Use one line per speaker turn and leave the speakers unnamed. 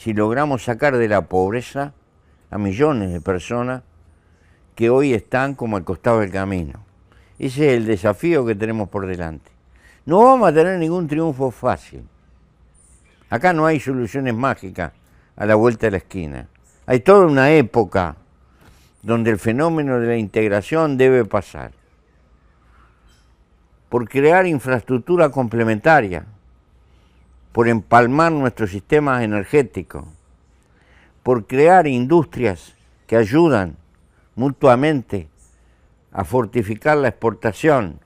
si logramos sacar de la pobreza a millones de personas que hoy están como al costado del camino. Ese es el desafío que tenemos por delante. No vamos a tener ningún triunfo fácil. Acá no hay soluciones mágicas a la vuelta de la esquina. Hay toda una época donde el fenómeno de la integración debe pasar por crear infraestructura complementaria por empalmar nuestro sistema energético, por crear industrias que ayudan mutuamente a fortificar la exportación